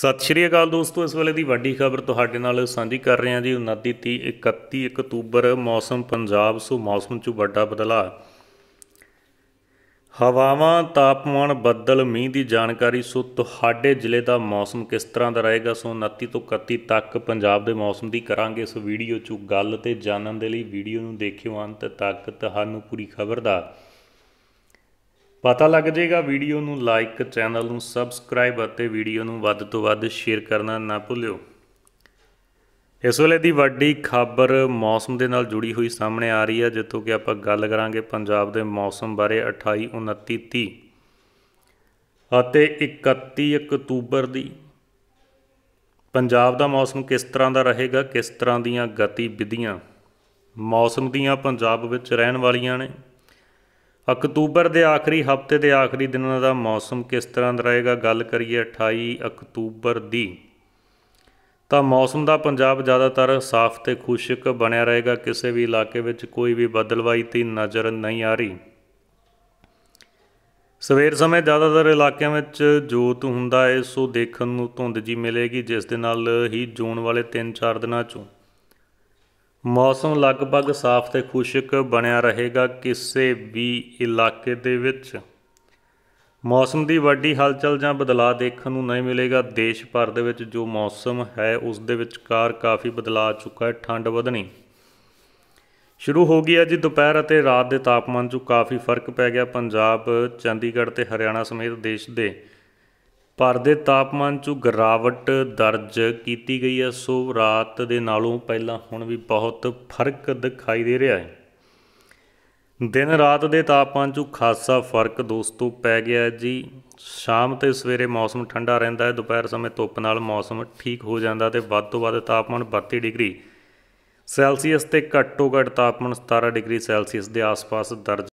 ਸਤਿ ਸ਼੍ਰੀ ਅਕਾਲ ਦੋਸਤੋ ਇਸ ਵੇਲੇ ਦੀ ਵੱਡੀ ਖਬਰ ਤੁਹਾਡੇ ਨਾਲ ਸਾਂਝੀ ਕਰ ਰਹੇ ਹਾਂ ਜੀ 29 30 31 ਅਕਤੂਬਰ ਮੌਸਮ ਪੰਜਾਬ ਸੋ ਮੌਸਮ 'ਚ ਵੱਡਾ ਬਦਲਾਅ ਹਵਾਵਾਂ ਤਾਪਮਾਨ ਬੱਦਲ ਮੀਂਹ ਦੀ ਜਾਣਕਾਰੀ ਸੋ ਤੁਹਾਡੇ ਜ਼ਿਲ੍ਹੇ ਦਾ ਮੌਸਮ ਕਿਸ ਤਰ੍ਹਾਂ ਦਾ ਰਹੇਗਾ ਸੋ 29 ਤੋਂ 31 ਤੱਕ ਪੰਜਾਬ ਦੇ ਮੌਸਮ ਦੀ ਕਰਾਂਗੇ ਇਸ ਵੀਡੀਓ 'ਚ ਗੱਲ ਤੇ ਜਾਣਨ ਦੇ ਲਈ ਵੀਡੀਓ ਨੂੰ ਦੇਖਿਓ ਅੰਤ ਤੱਕ ਤੁਹਾਨੂੰ ਪੂਰੀ ਖਬਰ ਦਾ ਪਤਾ ਲੱਗ ਜਾਏਗਾ ਵੀਡੀਓ ਨੂੰ ਲਾਈਕ ਚੈਨਲ ਨੂੰ ਸਬਸਕ੍ਰਾਈਬ ਅਤੇ ਵੀਡੀਓ ਨੂੰ ਵੱਧ ਤੋਂ ਵੱਧ ਸ਼ੇਅਰ ਕਰਨਾ ਨਾ ਭੁੱਲਿਓ ਇਸ ਵੇਲੇ ਦੀ ਵੱਡੀ ਖਬਰ ਮੌਸਮ ਦੇ ਨਾਲ ਜੁੜੀ ਹੋਈ ਸਾਹਮਣੇ ਆ ਰਹੀ ਹੈ ਜਿੱਥੋਂ ਕਿ ਆਪਾਂ ਗੱਲ ਕਰਾਂਗੇ ਪੰਜਾਬ ਦੇ ਮੌਸਮ ਬਾਰੇ 28 29 30 ਅਤੇ 31 ਅਕਤੂਬਰ ਦੀ ਪੰਜਾਬ ਦਾ ਮੌਸਮ ਕਿਸ ਤਰ੍ਹਾਂ ਦਾ ਰਹੇਗਾ ਕਿਸ ਤਰ੍ਹਾਂ ਦੀਆਂ ਗਤੀਵਿਧੀਆਂ ਮੌਸਮ ਦੀਆਂ ਪੰਜਾਬ ਵਿੱਚ ਰਹਿਣ ਵਾਲੀਆਂ ਨੇ ਅਕਤੂਬਰ ਦੇ ਆਖਰੀ ਹਫਤੇ ਦੇ ਆਖਰੀ ਦਿਨਾਂ ਦਾ ਮੌਸਮ ਕਿਸ ਤਰ੍ਹਾਂ ਦਾ ਰਹੇਗਾ ਗੱਲ ਕਰੀਏ 28 ਅਕਤੂਬਰ ਦੀ ਤਾਂ ਮੌਸਮ ਦਾ ਪੰਜਾਬ ਜ਼ਿਆਦਾਤਰ ਸਾਫ਼ ਤੇ ਖੁਸ਼ਕ ਬਣਿਆ ਰਹੇਗਾ ਕਿਸੇ ਵੀ ਇਲਾਕੇ ਵਿੱਚ ਕੋਈ ਵੀ ਬਦਲਵਾਈ ਦੀ ਨਜ਼ਰ ਨਹੀਂ ਆ ਰਹੀ ਸਵੇਰ ਸਮੇਂ ਜ਼ਿਆਦਾਤਰ ਇਲਾਕਿਆਂ ਵਿੱਚ ਜੋਤ ਹੁੰਦਾ ਹੈ ਸੋ ਦੇਖਣ ਨੂੰ ਧੁੰਦ ਜੀ ਮਿਲੇਗੀ ਜਿਸ ਦੇ ਨਾਲ ਹੀ ਜੂਨ ਵਾਲੇ 3-4 ਦਿਨਾਂ ਚੋਂ ਮੌਸਮ ਲਗਭਗ ਸਾਫ਼ ਤੇ ਖੁਸ਼ਕ ਬਣਿਆ ਰਹੇਗਾ ਕਿਸੇ ਵੀ ਇਲਾਕੇ ਦੇ ਵਿੱਚ ਮੌਸਮ ਦੀ ਵੱਡੀ ਹਲਚਲ ਜਾਂ ਬਦਲਾਅ ਦੇਖਣ ਨੂੰ ਨਹੀਂ ਮਿਲੇਗਾ ਦੇਸ਼ ਭਰ ਦੇ ਵਿੱਚ ਜੋ ਮੌਸਮ ਹੈ ਉਸ ਦੇ ਕਾਰ ਕਾਫੀ ਬਦਲਾਅ ਚੁੱਕਾ ਹੈ ਠੰਡ ਵਧਣੀ ਸ਼ੁਰੂ ਹੋ ਗਈ ਹੈ ਜੀ ਦੁਪਹਿਰ ਅਤੇ ਰਾਤ ਦੇ ਤਾਪਮਾਨ 'ਚ ਕਾਫੀ ਫਰਕ ਪੈ ਗਿਆ ਪੰਜਾਬ ਚੰਡੀਗੜ੍ਹ ਤੇ ਹਰਿਆਣਾ ਸਮੇਤ ਦੇਸ਼ ਦੇ ਪਰ ਦੇ ਤਾਪਮਾਨ 'ਚ ਗਰਾਵਟ ਦਰਜ ਕੀਤੀ ਗਈ ਹੈ ਸੋ ਰਾਤ ਦੇ ਨਾਲੋਂ ਪਹਿਲਾਂ ਹੁਣ ਵੀ ਬਹੁਤ ਫਰਕ ਦਿਖਾਈ ਦੇ ਰਿਹਾ ਹੈ ਦਿਨ ਰਾਤ ਦੇ ਤਾਪਮਾਨ 'ਚ ਖਾਸਾ ਫਰਕ ਦੋਸਤੋ ਪੈ ਗਿਆ ਜੀ ਸ਼ਾਮ ਤੇ ਸਵੇਰੇ ਮੌਸਮ ਠੰਡਾ ਰਹਿੰਦਾ ਹੈ ਦੁਪਹਿਰ ਸਮੇਂ ਧੁੱਪ ਨਾਲ ਮੌਸਮ ਠੀਕ ਹੋ ਜਾਂਦਾ ਤੇ ਵੱਧ ਤੋਂ ਵੱਧ ਤਾਪਮਾਨ 32 ਡਿਗਰੀ ਸੈਲਸੀਅਸ ਤੇ ਘੱਟੋ ਘੱਟ ਤਾਪਮਾਨ 17 ਡਿਗਰੀ ਸੈਲਸੀਅਸ ਦੇ ਆਸ-ਪਾਸ ਦਰਜ